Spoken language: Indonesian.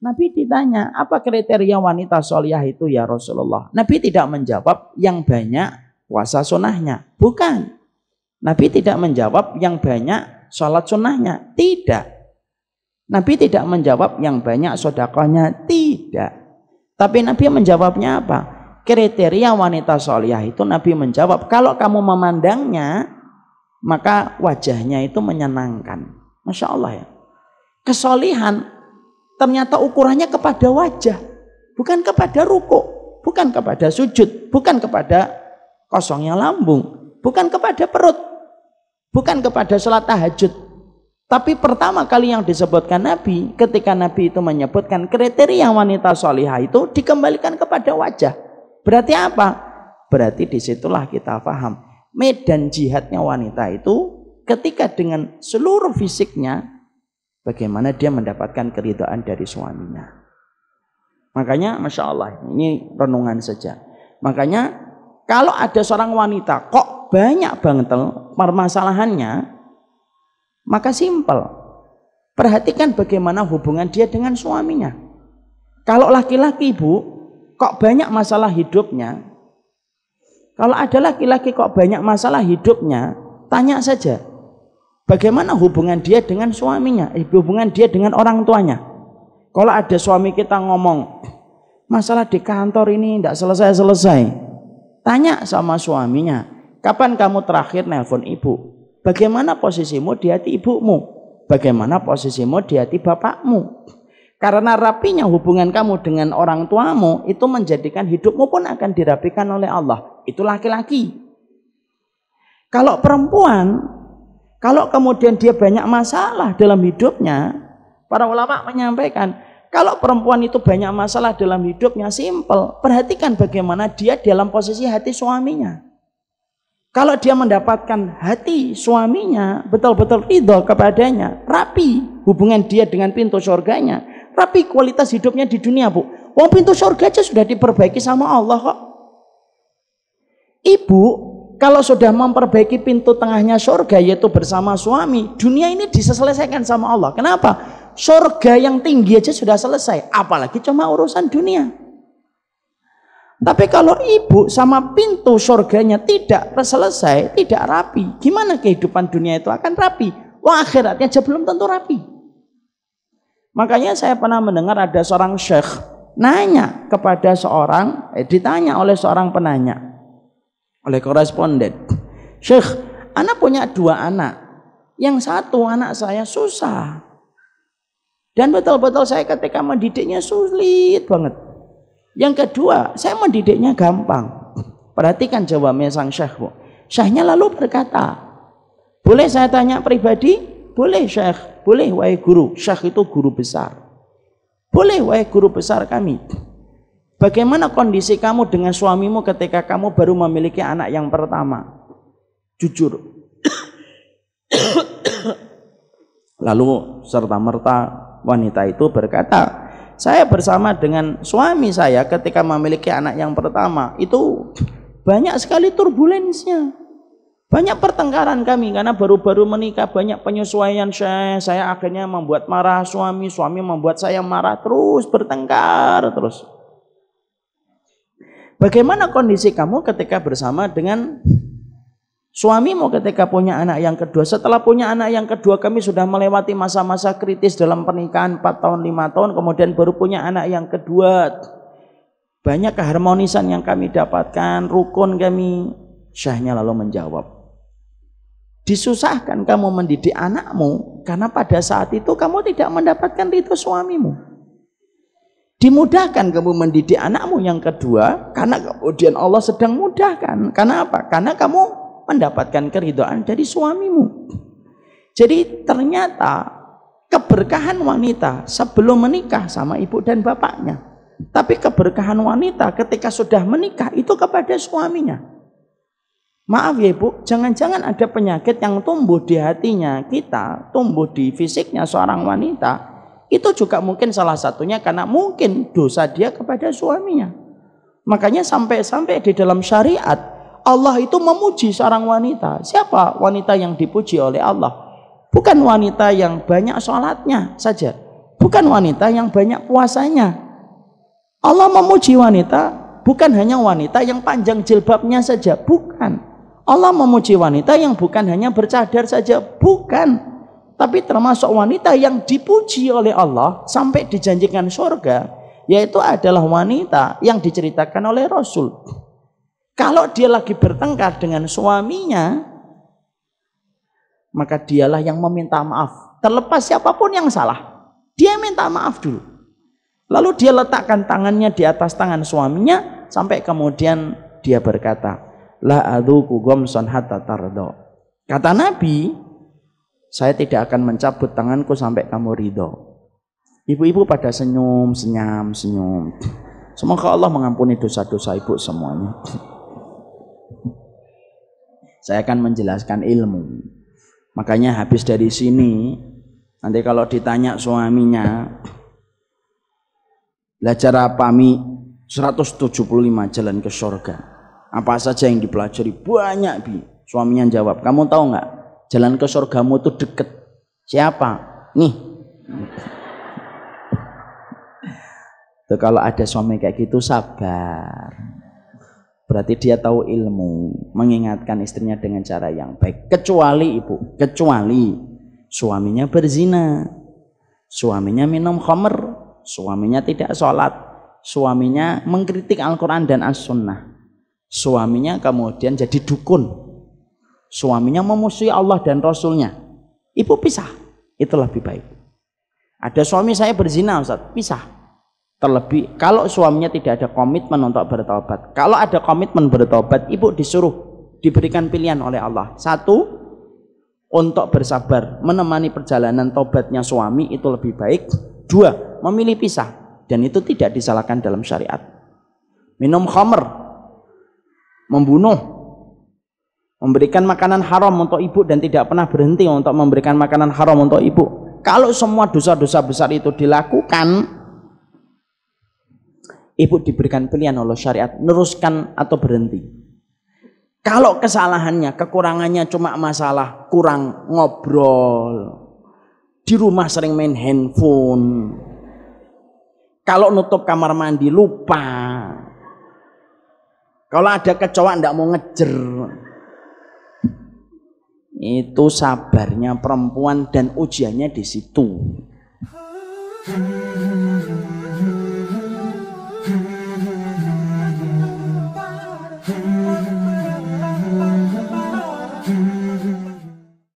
Nabi ditanya, apa kriteria wanita solihah itu ya Rasulullah? Nabi tidak menjawab yang banyak puasa sunnahnya. Bukan. Nabi tidak menjawab yang banyak sholat sunnahnya. Tidak. Nabi tidak menjawab yang banyak sodakohnya. Tidak. Tapi Nabi menjawabnya apa? Kriteria wanita sholiah itu Nabi menjawab, kalau kamu memandangnya, maka wajahnya itu menyenangkan. Masya Allah ya. Kesolihan Ternyata ukurannya kepada wajah, bukan kepada ruko, bukan kepada sujud, bukan kepada kosongnya lambung, bukan kepada perut, bukan kepada sholat tahajud. Tapi pertama kali yang disebutkan Nabi, ketika Nabi itu menyebutkan kriteria wanita solihah itu dikembalikan kepada wajah. Berarti apa? Berarti disitulah kita paham. Medan jihadnya wanita itu ketika dengan seluruh fisiknya Bagaimana dia mendapatkan keridhaan dari suaminya. Makanya Masya Allah ini renungan saja. Makanya kalau ada seorang wanita kok banyak banget permasalahannya. Maka simpel. Perhatikan bagaimana hubungan dia dengan suaminya. Kalau laki-laki ibu, kok banyak masalah hidupnya. Kalau ada laki-laki kok banyak masalah hidupnya, tanya saja Bagaimana hubungan dia dengan suaminya, eh, hubungan dia dengan orang tuanya. Kalau ada suami kita ngomong, masalah di kantor ini tidak selesai-selesai. Tanya sama suaminya, kapan kamu terakhir nelpon ibu? Bagaimana posisimu di hati ibumu? Bagaimana posisimu di hati bapakmu? Karena rapinya hubungan kamu dengan orang tuamu itu menjadikan hidupmu pun akan dirapikan oleh Allah. Itu laki-laki. Kalau perempuan kalau kemudian dia banyak masalah dalam hidupnya, para ulama menyampaikan, kalau perempuan itu banyak masalah dalam hidupnya, simple. Perhatikan bagaimana dia dalam posisi hati suaminya. Kalau dia mendapatkan hati suaminya betul-betul ridho kepadanya, rapi hubungan dia dengan pintu surganya, rapi kualitas hidupnya di dunia, Bu. Wong pintu surga aja sudah diperbaiki sama Allah kok. Ibu kalau sudah memperbaiki pintu tengahnya surga yaitu bersama suami, dunia ini diselesaikan sama Allah. Kenapa? Surga yang tinggi aja sudah selesai, apalagi cuma urusan dunia. Tapi kalau ibu sama pintu surganya tidak selesai, tidak rapi, gimana kehidupan dunia itu akan rapi? Wah akhiratnya aja belum tentu rapi. Makanya saya pernah mendengar ada seorang syekh nanya kepada seorang, eh, ditanya oleh seorang penanya, oleh koresponden. Syekh, anak punya dua anak. Yang satu anak saya susah. Dan betul-betul saya ketika mendidiknya sulit banget. Yang kedua, saya mendidiknya gampang. Perhatikan jawabnya sang syekh. Syekhnya lalu berkata, boleh saya tanya pribadi? Boleh syekh, boleh wahai guru. Syekh itu guru besar. Boleh wahai guru besar kami. Bagaimana kondisi kamu dengan suamimu ketika kamu baru memiliki anak yang pertama? Jujur. Lalu serta merta wanita itu berkata, saya bersama dengan suami saya ketika memiliki anak yang pertama itu banyak sekali turbulensnya. Banyak pertengkaran kami karena baru-baru menikah banyak penyesuaian saya. Saya akhirnya membuat marah suami, suami membuat saya marah terus bertengkar terus. Bagaimana kondisi kamu ketika bersama dengan suamimu ketika punya anak yang kedua? Setelah punya anak yang kedua kami sudah melewati masa-masa kritis dalam pernikahan 4 tahun, 5 tahun, kemudian baru punya anak yang kedua. Banyak keharmonisan yang kami dapatkan, rukun kami. Syahnya lalu menjawab, disusahkan kamu mendidik anakmu karena pada saat itu kamu tidak mendapatkan itu suamimu. Dimudahkan kamu mendidik anakmu yang kedua karena kemudian Allah sedang mudahkan. Karena apa? Karena kamu mendapatkan keridoan dari suamimu. Jadi ternyata keberkahan wanita sebelum menikah sama ibu dan bapaknya. Tapi keberkahan wanita ketika sudah menikah itu kepada suaminya. Maaf ya Ibu, jangan-jangan ada penyakit yang tumbuh di hatinya kita, tumbuh di fisiknya seorang wanita itu juga mungkin salah satunya karena mungkin dosa dia kepada suaminya. Makanya sampai-sampai di dalam syariat Allah itu memuji seorang wanita. Siapa wanita yang dipuji oleh Allah? Bukan wanita yang banyak sholatnya saja. Bukan wanita yang banyak puasanya. Allah memuji wanita bukan hanya wanita yang panjang jilbabnya saja. Bukan. Allah memuji wanita yang bukan hanya bercadar saja. Bukan. Tapi termasuk wanita yang dipuji oleh Allah sampai dijanjikan surga, yaitu adalah wanita yang diceritakan oleh Rasul. Kalau dia lagi bertengkar dengan suaminya, maka dialah yang meminta maaf. Terlepas siapapun yang salah, dia minta maaf dulu. Lalu dia letakkan tangannya di atas tangan suaminya sampai kemudian dia berkata, "La aduku gomson hatta tardo." Kata Nabi, saya tidak akan mencabut tanganku sampai kamu ridho. Ibu-ibu pada senyum, senyam, senyum. Semoga Allah mengampuni dosa-dosa ibu semuanya. saya akan menjelaskan ilmu. Makanya habis dari sini, nanti kalau ditanya suaminya, belajar apa mi 175 jalan ke surga. Apa saja yang dipelajari banyak bi. Suaminya jawab, kamu tahu nggak? Jalan ke surgamu itu deket. Siapa? Nih. Tuh, kalau ada suami kayak gitu sabar. Berarti dia tahu ilmu, mengingatkan istrinya dengan cara yang baik. Kecuali ibu, kecuali suaminya berzina, suaminya minum khamer, suaminya tidak sholat, suaminya mengkritik Al-Quran dan As-Sunnah, suaminya kemudian jadi dukun, Suaminya memusuhi Allah dan Rasulnya. Ibu pisah, itu lebih baik. Ada suami saya berzina Ustaz, pisah. Terlebih kalau suaminya tidak ada komitmen untuk bertobat. Kalau ada komitmen bertobat, ibu disuruh diberikan pilihan oleh Allah. Satu, untuk bersabar menemani perjalanan tobatnya suami itu lebih baik dua memilih pisah dan itu tidak disalahkan dalam syariat minum khamer membunuh memberikan makanan haram untuk ibu dan tidak pernah berhenti untuk memberikan makanan haram untuk ibu kalau semua dosa-dosa besar itu dilakukan ibu diberikan pilihan oleh syariat neruskan atau berhenti kalau kesalahannya kekurangannya cuma masalah kurang ngobrol di rumah sering main handphone kalau nutup kamar mandi lupa kalau ada kecoa tidak mau ngejer itu sabarnya perempuan dan ujiannya di situ.